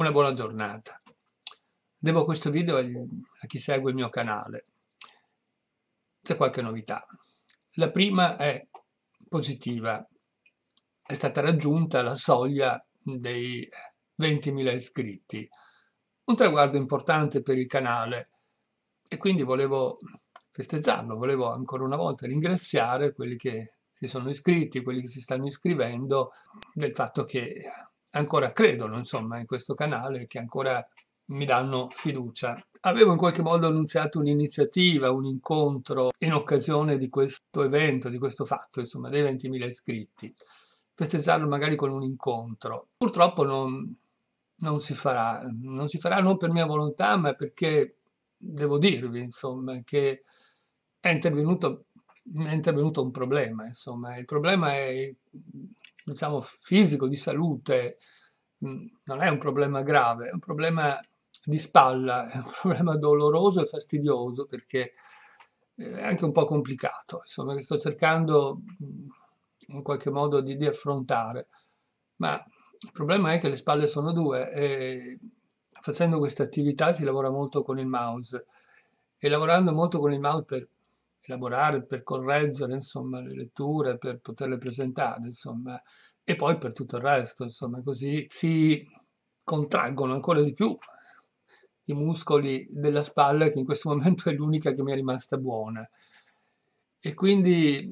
Una buona giornata. Devo questo video a chi segue il mio canale. C'è qualche novità. La prima è positiva. È stata raggiunta la soglia dei 20.000 eh, iscritti. Un traguardo importante per il canale e quindi volevo festeggiarlo, volevo ancora una volta ringraziare quelli che si sono iscritti, quelli che si stanno iscrivendo, del fatto che ancora credono insomma in questo canale, che ancora mi danno fiducia. Avevo in qualche modo annunciato un'iniziativa, un incontro in occasione di questo evento, di questo fatto, insomma, dei 20.000 iscritti, festeggiarlo magari con un incontro. Purtroppo non, non si farà, non si farà non per mia volontà, ma perché devo dirvi, insomma, che è intervenuto, è intervenuto un problema, insomma, il problema è diciamo, fisico, di salute, mm, non è un problema grave, è un problema di spalla, è un problema doloroso e fastidioso perché eh, è anche un po' complicato, insomma, che sto cercando mm, in qualche modo di, di affrontare. Ma il problema è che le spalle sono due e facendo questa attività si lavora molto con il mouse e lavorando molto con il mouse per elaborare, per correggere insomma, le letture, per poterle presentare, insomma, e poi per tutto il resto, insomma, così si contraggono ancora di più i muscoli della spalla che in questo momento è l'unica che mi è rimasta buona. E quindi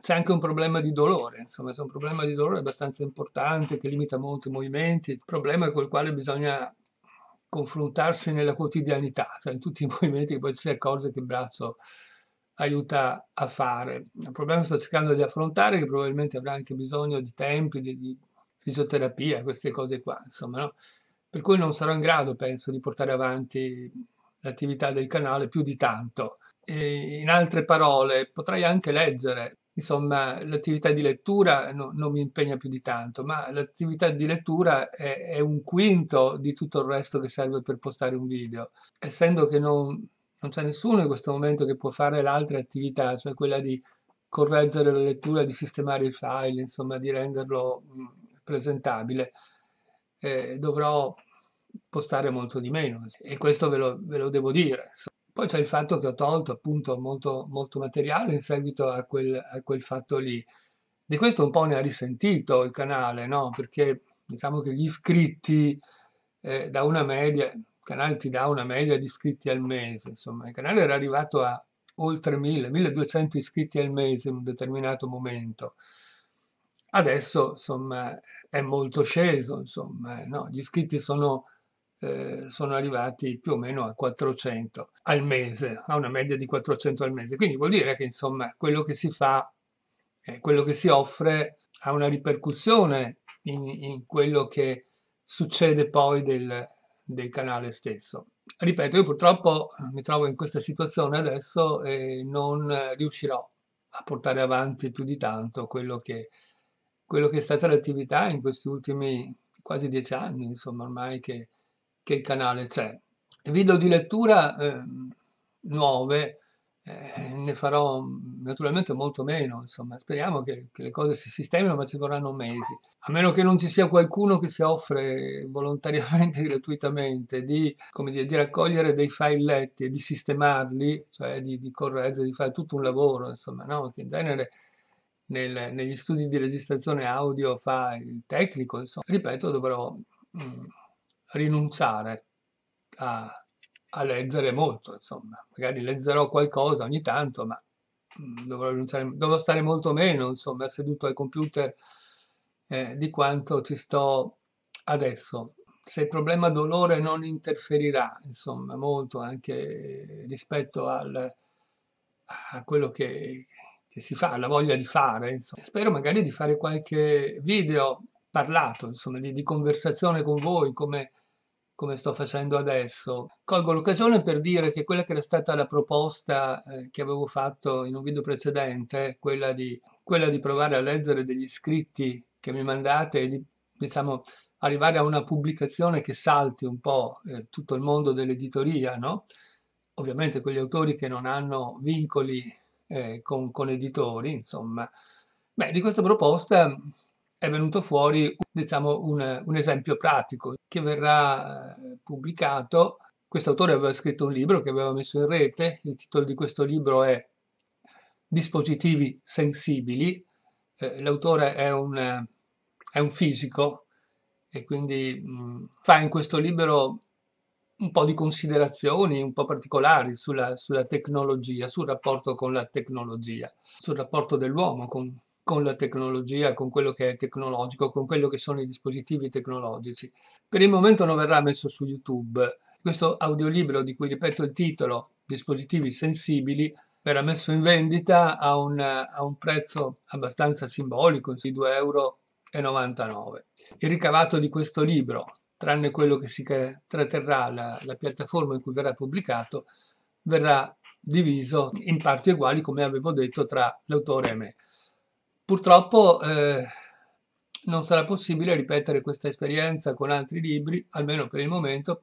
c'è anche un problema di dolore, insomma, c'è un problema di dolore abbastanza importante che limita molto i movimenti, il problema col quale bisogna confrontarsi nella quotidianità, cioè in tutti i movimenti che poi ci si accorge che il braccio aiuta a fare. Il problema che sto cercando di affrontare è che probabilmente avrà anche bisogno di tempi, di, di fisioterapia, queste cose qua, insomma, no? Per cui non sarò in grado, penso, di portare avanti l'attività del canale più di tanto. E in altre parole, potrei anche leggere, insomma, l'attività di lettura no, non mi impegna più di tanto, ma l'attività di lettura è, è un quinto di tutto il resto che serve per postare un video. Essendo che non, non c'è nessuno in questo momento che può fare l'altra attività, cioè quella di correggere la lettura, di sistemare il file, insomma di renderlo mm, presentabile. Eh, dovrò postare molto di meno e questo ve lo, ve lo devo dire. Poi c'è il fatto che ho tolto appunto molto, molto materiale in seguito a quel, a quel fatto lì. Di questo un po' ne ha risentito il canale, no? Perché diciamo che gli iscritti eh, da una media, canale ti dà una media di iscritti al mese, insomma il canale era arrivato a oltre 1000, 1200 iscritti al mese in un determinato momento. Adesso insomma è molto sceso, insomma, no? gli iscritti sono, eh, sono arrivati più o meno a 400 al mese, a una media di 400 al mese. Quindi vuol dire che insomma quello che si fa, eh, quello che si offre ha una ripercussione in, in quello che succede poi del, del canale stesso. Ripeto, io purtroppo eh, mi trovo in questa situazione adesso e non eh, riuscirò a portare avanti più di tanto quello che, quello che è stata l'attività in questi ultimi quasi dieci anni, insomma, ormai che, che il canale c'è. Video di lettura eh, nuove, eh, ne farò mm, naturalmente molto meno, insomma, speriamo che, che le cose si sistemino, ma ci vorranno mesi. A meno che non ci sia qualcuno che si offre volontariamente, gratuitamente, di, dire, di raccogliere dei file letti e di sistemarli, cioè di, di correggere, eh, di fare tutto un lavoro, insomma, no? che in genere nel, negli studi di registrazione audio fa il tecnico, insomma, ripeto, dovrò mh, mm, rinunciare a, a leggere molto, insomma, magari leggerò qualcosa ogni tanto, ma dovrò, dovrò stare molto meno, insomma, seduto al computer eh, di quanto ci sto adesso. Se il problema dolore non interferirà, insomma, molto anche rispetto al, a quello che, che si fa, la voglia di fare, insomma. Spero magari di fare qualche video parlato, insomma, di, di conversazione con voi, come come sto facendo adesso. Colgo l'occasione per dire che quella che era stata la proposta eh, che avevo fatto in un video precedente, quella di, quella di, provare a leggere degli scritti che mi mandate e di diciamo, arrivare a una pubblicazione che salti un po' eh, tutto il mondo dell'editoria, no? ovviamente quegli autori che non hanno vincoli eh, con, con editori, insomma. Beh, di questa proposta è venuto fuori diciamo, un, un, esempio pratico che verrà eh, pubblicato. Questo autore aveva scritto un libro che aveva messo in rete, il titolo di questo libro è Dispositivi sensibili. Eh, l'autore è un, è un, fisico e quindi mh, mm, fa in questo libro un po' di considerazioni un po' particolari sulla, sulla tecnologia, sul rapporto con la tecnologia, sul rapporto dell'uomo con, con la tecnologia, con quello che è tecnologico, con quello che sono i dispositivi tecnologici. Per il momento non verrà messo su YouTube. Questo audiolibro, di cui ripeto il titolo, Dispositivi sensibili, verrà messo in vendita a un, a un prezzo abbastanza simbolico, di 2,99 euro. Il ricavato di questo libro, tranne quello che si tratterrà la, la piattaforma in cui verrà pubblicato, verrà diviso in parti uguali, come avevo detto, tra l'autore e me. Purtroppo eh, non sarà possibile ripetere questa esperienza con altri libri, almeno per il momento,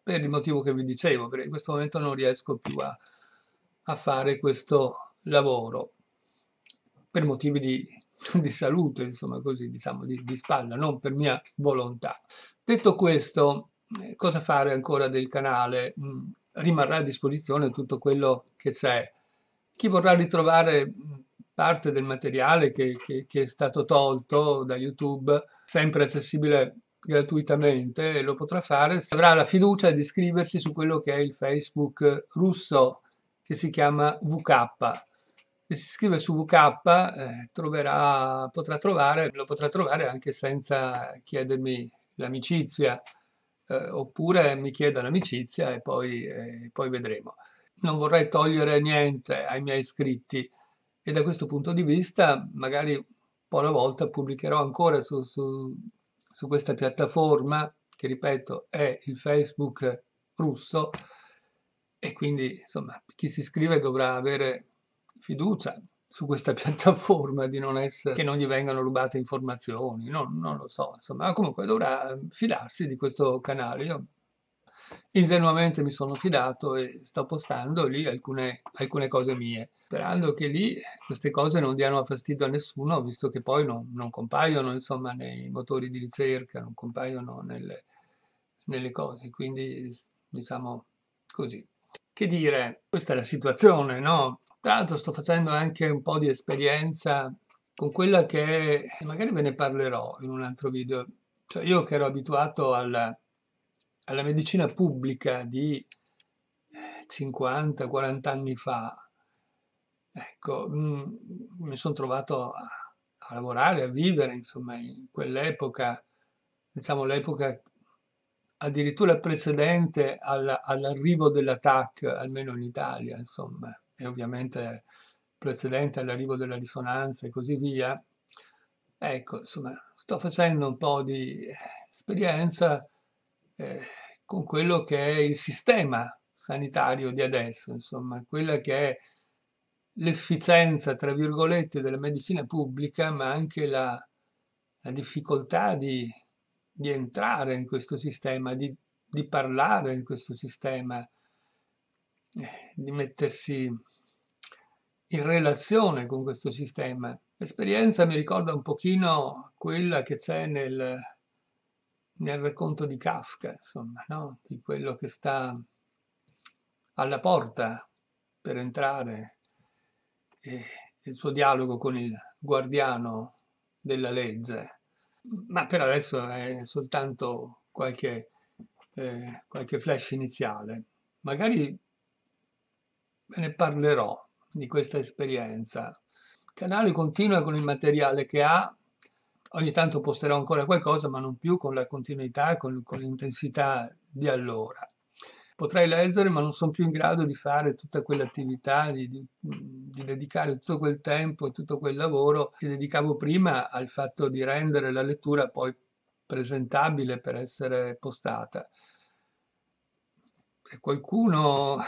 per il motivo che vi dicevo, perché in questo momento non riesco più a, a fare questo lavoro per motivi di, di salute, insomma così diciamo, di, di spalla, non per mia volontà. Detto questo, eh, cosa fare ancora del canale? Mm, rimarrà a disposizione tutto quello che c'è. Chi vorrà ritrovare mm, parte del materiale che, che, che, è stato tolto da YouTube, sempre accessibile gratuitamente, e lo potrà fare se avrà la fiducia di iscriversi su quello che è il Facebook russo che si chiama VK. Se si iscrive su VK eh, troverà, potrà trovare, lo potrà trovare anche senza chiedermi l'amicizia, eh, oppure mi chieda l'amicizia e poi, eh, poi vedremo. Non vorrei togliere niente ai miei iscritti, e da questo punto di vista magari poi una volta pubblicherò ancora su, su, su questa piattaforma che ripeto è il Facebook russo e quindi insomma chi si iscrive dovrà avere fiducia su questa piattaforma di non essere, che non gli vengano rubate informazioni, non, non lo so, insomma, comunque dovrà eh, fidarsi di questo canale. Io ingenuamente mi sono fidato e sto postando lì alcune, alcune cose mie, sperando che lì queste cose non diano fastidio a nessuno, visto che poi non, non compaiono insomma, nei motori di ricerca, non compaiono nelle, nelle cose, quindi diciamo così. Che dire, questa è la situazione, no? Tra l'altro sto facendo anche un po' di esperienza con quella che è, magari ve ne parlerò in un altro video, cioè io che ero abituato alla alla medicina pubblica di 50-40 anni fa, ecco, mm, mi sono trovato a, a, lavorare, a vivere, insomma, in quell'epoca, diciamo l'epoca addirittura precedente alla, all'arrivo dell'attack, almeno in Italia, insomma, e ovviamente precedente all'arrivo della risonanza e così via. Ecco, insomma, sto facendo un po' di eh, esperienza eh, con quello che è il sistema sanitario di adesso, insomma, quella che è l'efficienza, tra virgolette, della medicina pubblica, ma anche la, la difficoltà di, di, entrare in questo sistema, di, di parlare in questo sistema, eh, di mettersi in relazione con questo sistema. L'esperienza mi ricorda un pochino quella che c'è nel nel racconto di Kafka, insomma, no? di quello che sta alla porta per entrare e il suo dialogo con il guardiano della legge. Ma per adesso è soltanto qualche, eh, qualche flash iniziale. Magari ve ne parlerò di questa esperienza. Il canale continua con il materiale che ha, ogni tanto posterò ancora qualcosa, ma non più con la continuità, con, con l'intensità di allora. Potrei leggere, ma non sono più in grado di fare tutta quell'attività, di, di, di, dedicare tutto quel tempo e tutto quel lavoro che dedicavo prima al fatto di rendere la lettura poi presentabile per essere postata. Se qualcuno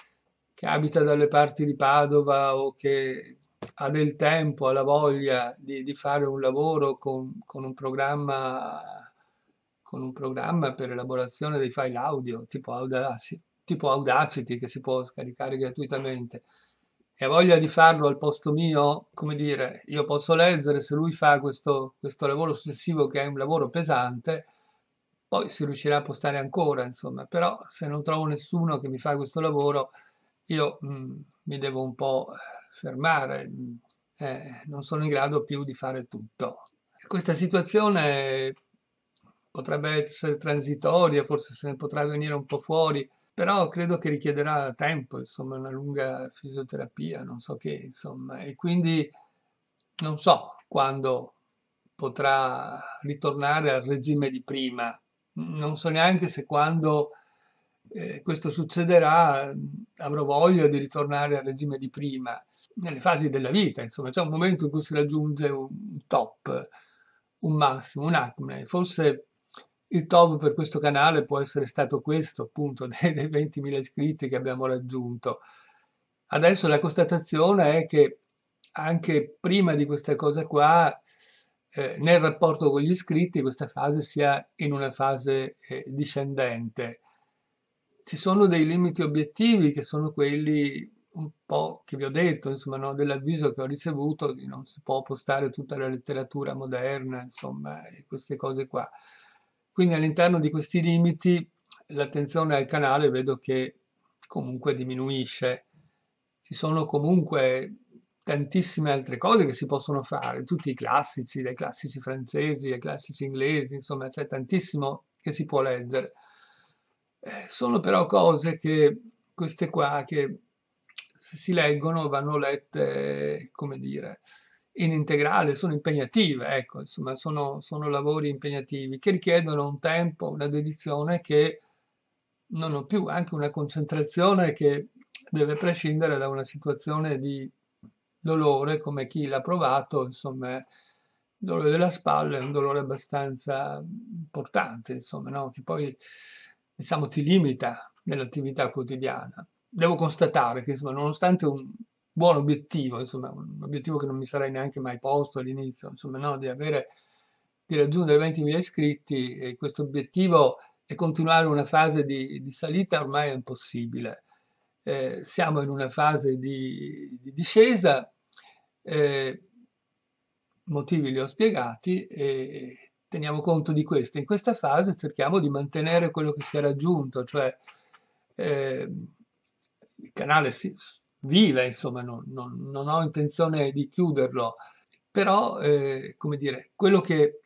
che abita dalle parti di Padova o che ha del tempo, ha la voglia di, di fare un lavoro con, con, un con, un programma, per l'elaborazione dei file audio tipo Audacity, tipo Audacity che si può scaricare gratuitamente e ha voglia di farlo al posto mio, come dire, io posso leggere se lui fa questo, questo lavoro successivo che è un lavoro pesante, poi si riuscirà a postare ancora, insomma, però se non trovo nessuno che mi fa questo lavoro, io mh, mm, mi devo un po' eh, fermare, eh, non sono in grado più di fare tutto. Questa situazione potrebbe essere transitoria, forse se ne potrà venire un po' fuori, però credo che richiederà tempo, insomma, una lunga fisioterapia, non so che, insomma, e quindi non so quando potrà ritornare al regime di prima, non so neanche se quando eh, questo succederà, mm, avrò voglia di ritornare al regime di prima, nelle fasi della vita, insomma, c'è un momento in cui si raggiunge un top, un massimo, un acme. Forse il top per questo canale può essere stato questo, appunto, dei, dei 20.000 iscritti che abbiamo raggiunto. Adesso la constatazione è che anche prima di questa cosa qua, eh, nel rapporto con gli iscritti, questa fase sia in una fase eh, discendente ci sono dei limiti obiettivi che sono quelli un po' che vi ho detto, insomma, no, dell'avviso che ho ricevuto di non si può postare tutta la letteratura moderna, insomma, e queste cose qua. Quindi all'interno di questi limiti l'attenzione al canale vedo che comunque diminuisce. Ci sono comunque tantissime altre cose che si possono fare, tutti i classici, dai classici francesi ai classici inglesi, insomma, c'è tantissimo che si può leggere. Eh, sono però cose che, queste qua, che se si leggono, vanno lette, come dire, in integrale, sono impegnative, ecco, insomma, sono, sono lavori impegnativi che richiedono un tempo, una dedizione che non ho più, anche una concentrazione che deve prescindere da una situazione di dolore, come chi l'ha provato, insomma, il dolore della spalla è un dolore abbastanza importante, insomma, no? che poi diciamo, ti limita nell'attività quotidiana. Devo constatare che, insomma, nonostante un buon obiettivo, insomma, un obiettivo che non mi sarei neanche mai posto all'inizio, insomma, no, di, avere, di raggiungere 20.000 iscritti, e questo obiettivo e continuare una fase di, di salita ormai è impossibile. Eh, siamo in una fase di, di discesa, eh, motivi li ho spiegati e, teniamo conto di questo. In questa fase cerchiamo di mantenere quello che si è raggiunto, cioè eh, il canale si, vive, insomma, non, non, non, ho intenzione di chiuderlo, però, eh, come dire, quello che,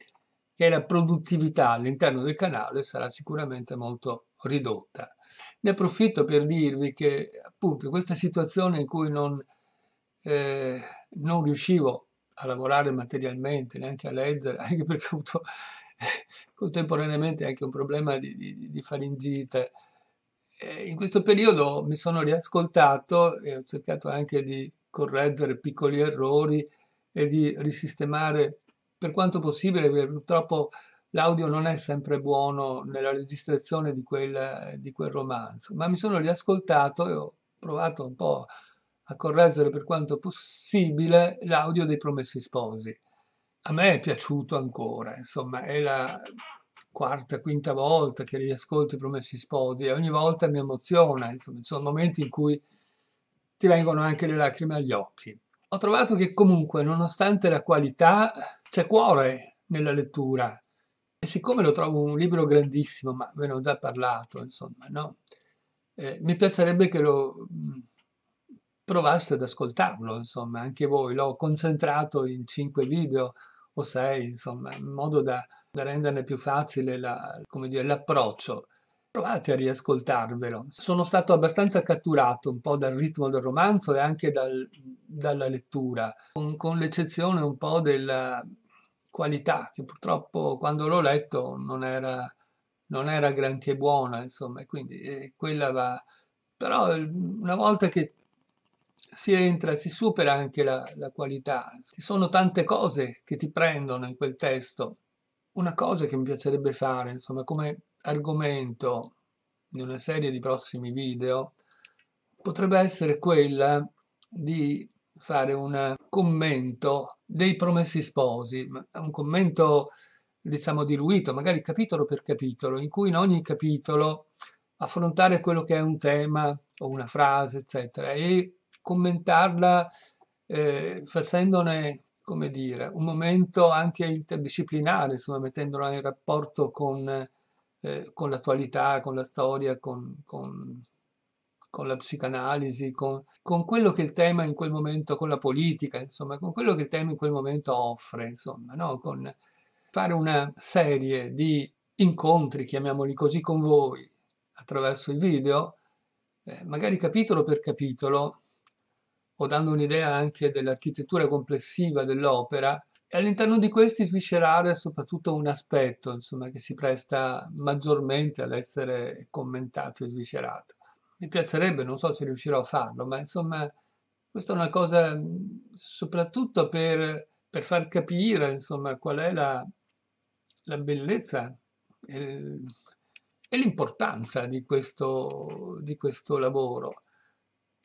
che è la produttività all'interno del canale sarà sicuramente molto ridotta. Ne approfitto per dirvi che appunto in questa situazione in cui non, eh, non riuscivo a lavorare materialmente, neanche a leggere, anche perché ho avuto contemporaneamente anche un problema di, di, di faringite. E in questo periodo mi sono riascoltato e ho cercato anche di correggere piccoli errori e di risistemare per quanto possibile, perché purtroppo l'audio non è sempre buono nella registrazione di quel, di quel romanzo, ma mi sono riascoltato e ho provato un po' a a correggere per quanto possibile l'audio dei Promessi Sposi. A me è piaciuto ancora, insomma, è la quarta, quinta volta che riascolto i Promessi Sposi e ogni volta mi emoziona, insomma, ci sono momenti in cui ti vengono anche le lacrime agli occhi. Ho trovato che comunque, nonostante la qualità, c'è cuore nella lettura. E siccome lo trovo un libro grandissimo, ma ve ne ho già parlato, insomma, no? Eh, mi piacerebbe che lo provaste ad ascoltarlo, insomma, anche voi. L'ho concentrato in cinque video o sei, insomma, in modo da, da renderne più facile la, dire, l'approccio. Provate a riascoltarvelo. Sono stato abbastanza catturato un po' dal ritmo del romanzo e anche dal, dalla lettura, con, con l'eccezione un po' della qualità, che purtroppo quando l'ho letto non era, non era granché buona, insomma, quindi eh, quella va... Però una volta che si entra, si supera anche la, la qualità. Ci sono tante cose che ti prendono in quel testo. Una cosa che mi piacerebbe fare, insomma, come argomento in una serie di prossimi video, potrebbe essere quella di fare un commento dei promessi sposi, un commento diciamo diluito, magari capitolo per capitolo, in cui in ogni capitolo affrontare quello che è un tema o una frase, eccetera, e commentarla eh, facendone come dire, un momento anche interdisciplinare, insomma, mettendola in rapporto con, eh, con l'attualità, con la storia, con, con, con la psicanalisi, con, quello che il tema in quel momento, con la politica, insomma, con quello che il tema in quel momento offre, insomma, no? con fare una serie di incontri, chiamiamoli così, con voi attraverso il video, eh, magari capitolo per capitolo, o dando un'idea anche dell'architettura complessiva dell'opera, e all'interno di questi sviscerare soprattutto un aspetto insomma, che si presta maggiormente ad essere commentato e sviscerato. Mi piacerebbe, non so se riuscirò a farlo, ma insomma questa è una cosa soprattutto per, per far capire insomma, qual è la, la bellezza e, e l'importanza di questo, di questo lavoro.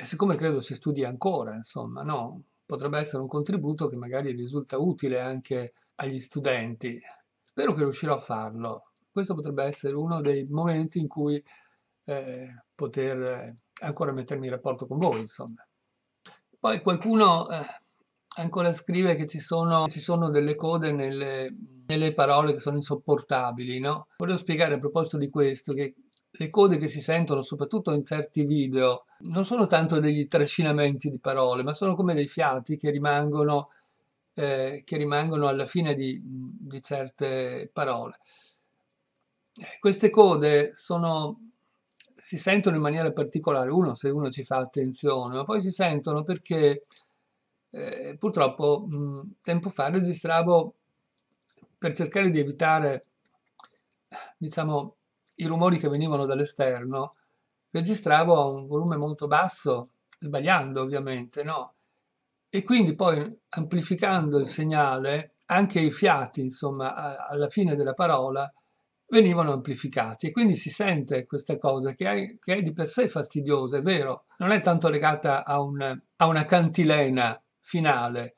E siccome credo si studi ancora, insomma, no? potrebbe essere un contributo che magari risulta utile anche agli studenti. Spero che riuscirò a farlo. Questo potrebbe essere uno dei momenti in cui eh, poter eh, ancora mettermi in rapporto con voi, insomma. Poi qualcuno eh, ancora scrive che ci sono, ci sono delle code nelle, nelle parole che sono insopportabili, no? Volevo spiegare a proposito di questo che le code che si sentono soprattutto in certi video non sono tanto degli trascinamenti di parole, ma sono come dei fiati che rimangono, eh, che rimangono alla fine di, di certe parole. Eh, queste code sono si sentono in maniera particolare, uno se uno ci fa attenzione, ma poi si sentono perché eh, purtroppo mh, mm, tempo fa registravo per cercare di evitare, diciamo, i rumori che venivano dall'esterno, registravo a un volume molto basso, sbagliando ovviamente, no? E quindi poi amplificando il segnale, anche i fiati, insomma, a, alla fine della parola, venivano amplificati e quindi si sente questa cosa che è, che è, di per sé fastidiosa, è vero, non è tanto legata a, un, a una cantilena finale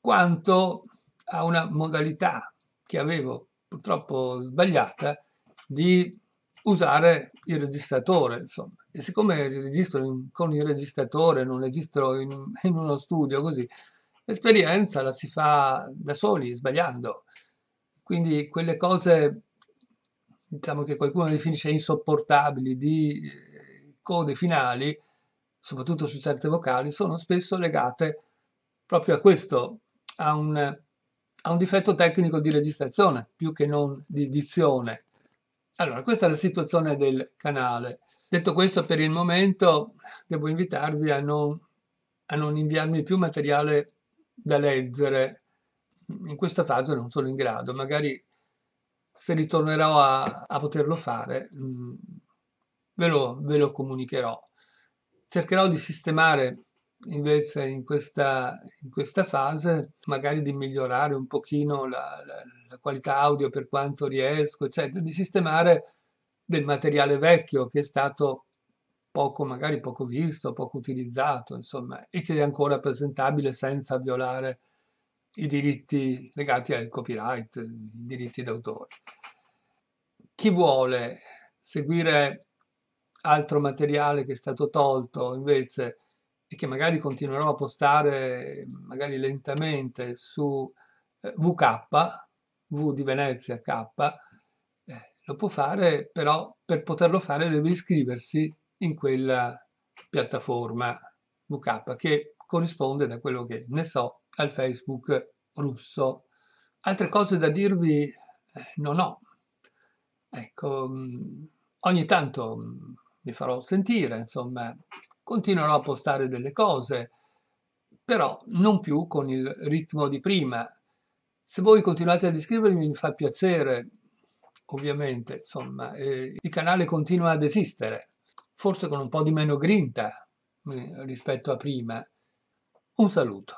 quanto a una modalità che avevo purtroppo sbagliata di usare il registratore, insomma. E siccome registro in, con il registratore, non registro in, in uno studio così, l'esperienza la si fa da soli, sbagliando. Quindi quelle cose, diciamo che qualcuno definisce insopportabili, di eh, code finali, soprattutto su certe vocali, sono spesso legate proprio a questo, a un, a un difetto tecnico di registrazione, più che non di dizione. Allora, questa è la situazione del canale. Detto questo, per il momento devo invitarvi a non, a non inviarmi più materiale da leggere. In questa fase non sono in grado, magari se ritornerò a, a poterlo fare mh, mm, ve, lo, ve lo comunicherò. Cercherò di sistemare invece in questa, in questa, fase magari di migliorare un pochino la, la, la, qualità audio per quanto riesco, eccetera, di sistemare del materiale vecchio che è stato poco, magari poco visto, poco utilizzato, insomma, e che è ancora presentabile senza violare i diritti legati al copyright, i diritti d'autore. Chi vuole seguire altro materiale che è stato tolto invece e che magari continuerò a postare magari lentamente su eh, VK, V di Venezia K, eh, lo può fare però per poterlo fare deve iscriversi in quella piattaforma VK che corrisponde da quello che ne so al Facebook russo. Altre cose da dirvi eh, non ho. Ecco, mm, ogni tanto vi mm, farò sentire, insomma, continuerò a postare delle cose, però non più con il ritmo di prima. Se voi continuate ad iscrivervi mi fa piacere, ovviamente, insomma, eh, il canale continua ad esistere, forse con un po' di meno grinta eh, rispetto a prima. Un saluto.